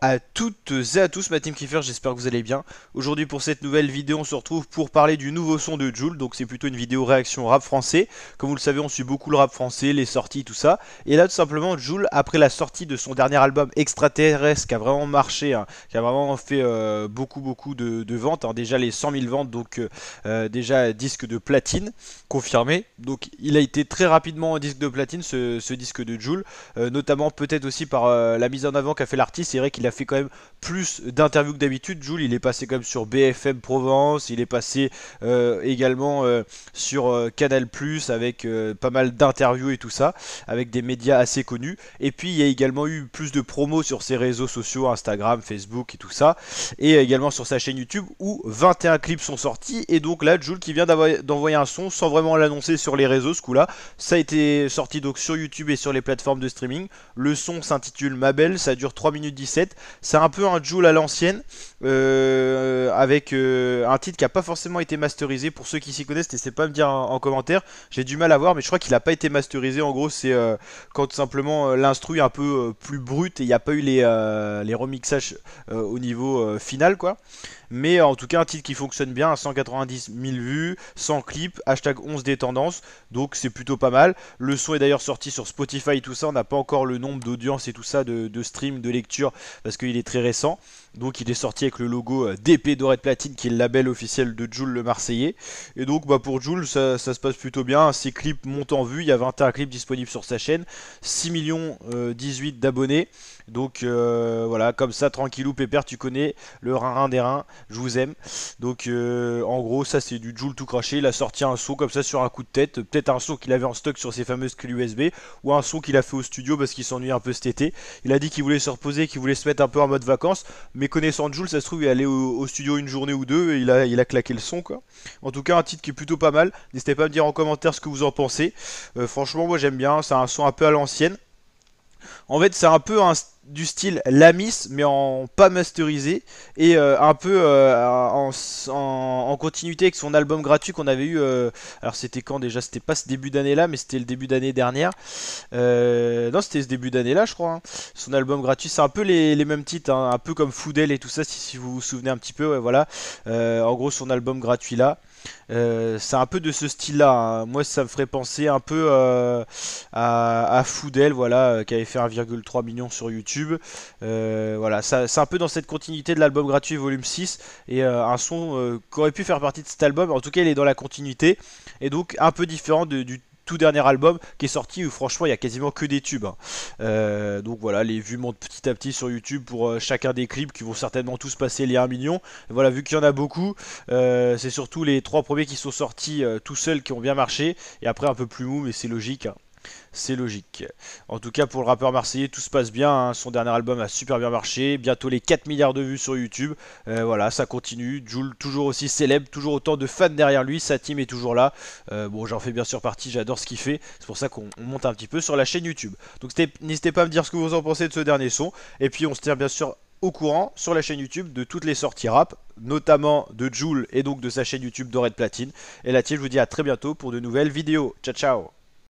à toutes et à tous ma team Kiefer, j'espère que vous allez bien. Aujourd'hui pour cette nouvelle vidéo on se retrouve pour parler du nouveau son de Jules, donc c'est plutôt une vidéo réaction rap français. Comme vous le savez on suit beaucoup le rap français, les sorties, tout ça. Et là tout simplement Jules, après la sortie de son dernier album Extraterrestre qui a vraiment marché, hein, qui a vraiment fait euh, beaucoup beaucoup de, ventes, hein. déjà les 100 000 ventes, donc euh, euh, déjà disque de platine confirmé. Donc il a été très rapidement disque de platine ce, disque de Jules, notamment peut-être aussi par la mise en avant qu'a fait l'artiste, c'est vrai qu'il a fait quand même plus d'interviews que d'habitude. Jules, il est passé quand même sur BFM Provence, il est passé euh, également euh, sur euh, Canal Plus avec pas mal d'interviews et tout ça, avec des médias assez connus. Et puis il y a également eu plus de promos sur ses réseaux sociaux, Instagram, Facebook et tout ça, et également sur sa chaîne YouTube où 21 clips sont sortis. Et donc là, Jules qui vient d'envoyer un son sans vraiment l'annoncer sur les réseaux ce coup-là. Ça a été sorti donc sur YouTube et sur les plateformes de streaming. Le son s'intitule Ma Belle, ça dure 3 minutes 17 c'est un peu un Joule à l'ancienne. Euh, avec euh, un titre qui n'a pas forcément été masterisé. Pour ceux qui s'y connaissent, n'hésitez pas à me dire en, commentaire. J'ai du mal à voir, mais je crois qu'il n'a pas été masterisé. En gros, c'est euh, quand simplement l'instru est un peu plus brut et il n'y a pas eu les, les remixages au niveau final, quoi. Mais en tout cas, un titre qui fonctionne bien, 190 000 vues, 100 clips, hashtag 11 des tendances, donc c'est plutôt pas mal. Le son est d'ailleurs sorti sur Spotify et tout ça, on n'a pas encore le nombre d'audience et tout ça, de, de stream, de lecture, parce qu'il est très récent. Donc il est sorti avec le logo euh, DP doré de platine qui est le label officiel de jules le Marseillais. Et donc bah, pour jules ça, se passe plutôt bien, ses clips montent en vue, il y a 21 clips disponibles sur sa chaîne, 6 millions 18 euh, d'abonnés. Donc euh, voilà, comme ça, tranquillou, pépère, tu connais le rein des reins, je vous aime. Donc euh, en gros, ça c'est du Joule tout craché. Il a sorti un son comme ça sur un coup de tête, peut-être un son qu'il avait en stock sur ses fameuses clés USB, ou un son qu'il a fait au studio parce qu'il s'ennuie un peu cet été. Il a dit qu'il voulait se reposer, qu'il voulait se mettre un peu en mode vacances, mais connaissant Joule, ça se trouve, il est allé au, studio une journée ou deux et il a, il a claqué le son quoi. En tout cas, un titre qui est plutôt pas mal. N'hésitez pas à me dire en commentaire ce que vous en pensez. Euh, franchement, moi j'aime bien, c'est un son un peu à l'ancienne. En fait, c'est un peu un du style Lamis, mais en pas masterisé, et euh, un peu euh, en, continuité avec son album gratuit qu'on avait eu. Euh, alors, c'était quand déjà C'était pas ce début d'année là, mais c'était le début d'année dernière. non, c'était ce début d'année là, je crois. Hein. Son album gratuit, c'est un peu les, mêmes titres, hein, un peu comme Foudel et tout ça, si, vous vous souvenez un petit peu. voilà. en gros, son album gratuit là. c'est un peu de ce style-là. Hein. Moi, ça me ferait penser un peu à, à voilà, qui avait fait 1,3 million sur YouTube. Euh, voilà, c'est un peu dans cette continuité de l'album gratuit volume 6 et euh, un son euh, qui aurait pu faire partie de cet album. En tout cas, il est dans la continuité et donc un peu différent du tout dernier album qui est sorti où franchement il y a quasiment que des tubes. Hein. donc voilà, les vues montent petit à petit sur YouTube pour chacun des clips qui vont certainement tous passer les 1 million. voilà, vu qu'il y en a beaucoup, c'est surtout les trois premiers qui sont sortis tout seuls qui ont bien marché et après un peu plus mou mais c'est logique. Hein. C'est logique. En tout cas, pour le rappeur marseillais, tout se passe bien. Hein. Son dernier album a super bien marché. Bientôt les 4 milliards de vues sur YouTube. Euh, voilà, ça continue. Joule toujours aussi célèbre, toujours autant de fans derrière lui. Sa team est toujours là. Euh, bon, j'en fais bien sûr partie. J'adore ce qu'il fait. C'est pour ça qu'on monte un petit peu sur la chaîne YouTube. Donc, n'hésitez pas à me dire ce que vous en pensez de ce dernier son. Et puis, on se tient bien sûr au courant sur la chaîne YouTube de toutes les sorties rap, notamment de Joule et donc de sa chaîne YouTube Doré de Platine. Et la tienne, je vous dis à très bientôt pour de nouvelles vidéos. Ciao ciao